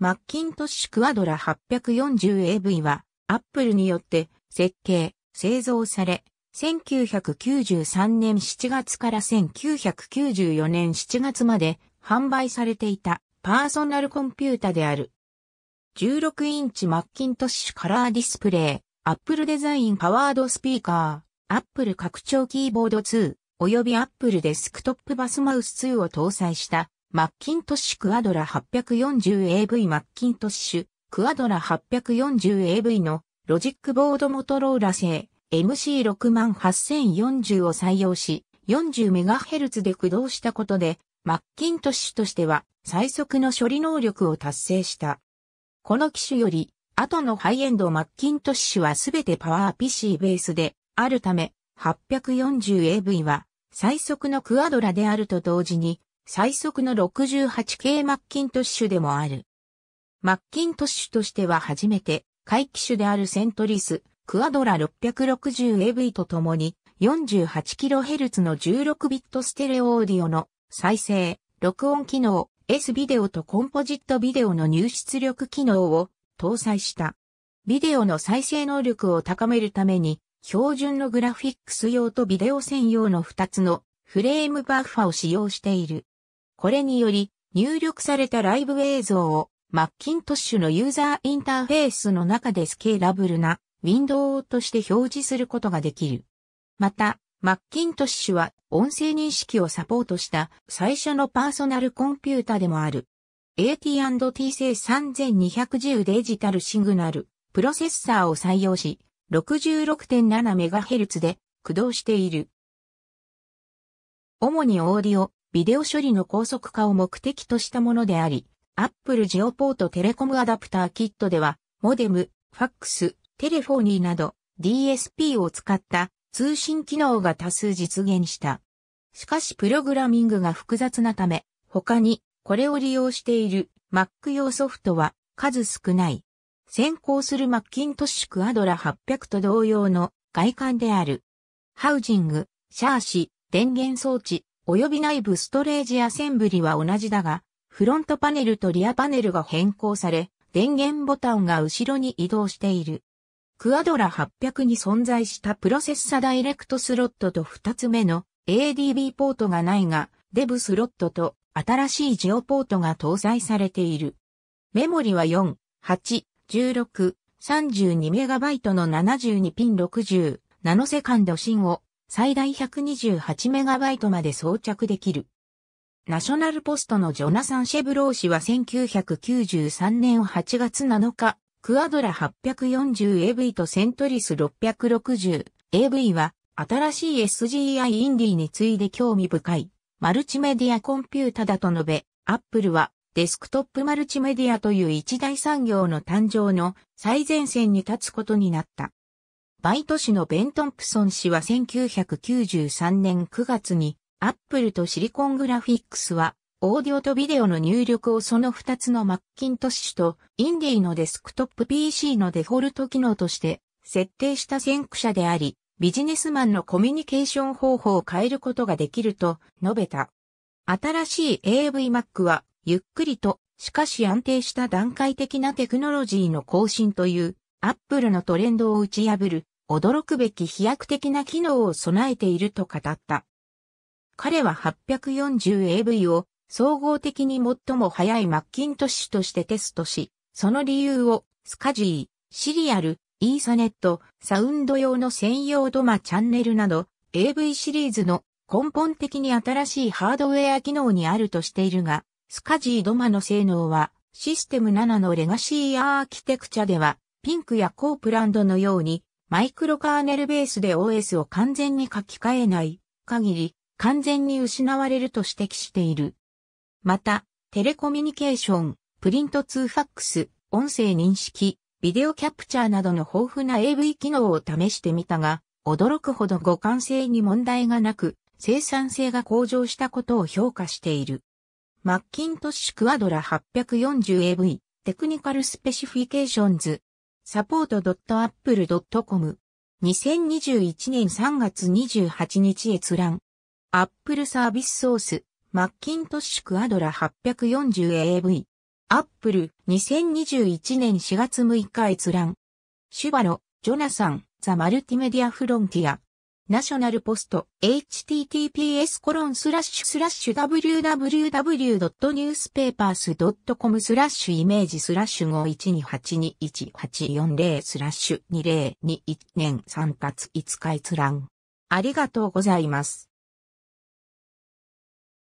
マッキントッシュクワドラ 840AV は、アップルによって設計、製造され、1993年7月から1994年7月まで販売されていたパーソナルコンピュータである。16インチマッキントッシュカラーディスプレイ、アップルデザインパワードスピーカー、アップル拡張キーボード2、及びアップルデスクトップバスマウス2を搭載したマッキントッシュクアドラ 840AV マッキントッシュクアドラ 840AV のロジックボードモトローラ製 MC68040 を採用し 40MHz で駆動したことでマッキントッシュとしては最速の処理能力を達成した。この機種より後のハイエンドマッキントッシュはすべてパワー PC ベースであるため 840AV は最速のクアドラであると同時に最速の 68K マッキントッシュでもある。マッキントッシュとしては初めて、回帰種であるセントリス、クアドラ 660AV と共に 48kHz の 16bit ステレオオーディオの再生、録音機能、S ビデオとコンポジットビデオの入出力機能を搭載した。ビデオの再生能力を高めるために、標準のグラフィックス用とビデオ専用の2つのフレームバッファを使用している。これにより、入力されたライブ映像を、マッキントッシュのユーザーインターフェースの中でスケーラブルなウィンドウとして表示することができる。また、マッキントッシュは音声認識をサポートした最初のパーソナルコンピュータでもある。AT&T 製3210デジタルシグナルプロセッサーを採用し 66.7MHz で駆動している。主にオーディオ、ビデオ処理の高速化を目的としたものであり、Apple ジオポートテレコムアダプターキットでは、モデム、ファックス、テレフォニーなど DSP を使った通信機能が多数実現した。しかしプログラミングが複雑なため、他にこれを利用している Mac 用ソフトは数少ない。先行するマッキントッシュクアドラ800と同様の外観である。ハウジング、シャーシ、電源装置、及び内部ストレージアセンブリは同じだが、フロントパネルとリアパネルが変更され、電源ボタンが後ろに移動している。クアドラ800に存在したプロセッサダイレクトスロットと2つ目の ADB ポートがないが、デブスロットと新しいジオポートが搭載されている。メモリは4、8、16、32MB の72ピン60、ナノセカンド芯を最大 128MB まで装着できる。ナショナルポストのジョナサン・シェブロー氏は1993年8月7日、クアドラ 840AV とセントリス 660AV は、新しい SGI インディに次いで興味深い、マルチメディアコンピュータだと述べ、アップルは、デスクトップマルチメディアという一大産業の誕生の最前線に立つことになった。バイト氏のベン・トンプソン氏は1993年9月に、アップルとシリコングラフィックスは、オーディオとビデオの入力をその2つのマッキントッシュとインディのデスクトップ PC のデフォルト機能として設定した先駆者であり、ビジネスマンのコミュニケーション方法を変えることができると述べた。新しい AVMac は、ゆっくりと、しかし安定した段階的なテクノロジーの更新というアップルのトレンドを打ち破る、驚くべき飛躍的な機能を備えていると語った。彼は 840AV を総合的に最も早いマッキントッシュとしてテストし、その理由をスカジー、シリアル、イーサネット、サウンド用の専用ドマチャンネルなど AV シリーズの根本的に新しいハードウェア機能にあるとしているが、スカジードマの性能はシステム7のレガシーアーキテクチャではピンクやコープランドのように、マイクロカーネルベースで OS を完全に書き換えない限り、完全に失われると指摘している。また、テレコミュニケーション、プリント2ファックス、音声認識、ビデオキャプチャーなどの豊富な AV 機能を試してみたが、驚くほど互換性に問題がなく、生産性が向上したことを評価している。マッキントッシュクワドラ 840AV テクニカルスペシフィケーションズ support.apple.com 2021年3月28日閲覧。Apple サービスソース、マッキントッシュクアドラ 840AV。Apple 2021年4月6日閲覧。シュバロ、ジョナサン、ザ・マルティメディア・フロンティア。ナショナルポスト https コロンスラッシュスラッシュ www.newspapers.com スラッシュイメージスラッシュ51282184スラッシュ2021年3月5日閲覧。ありがとうございます。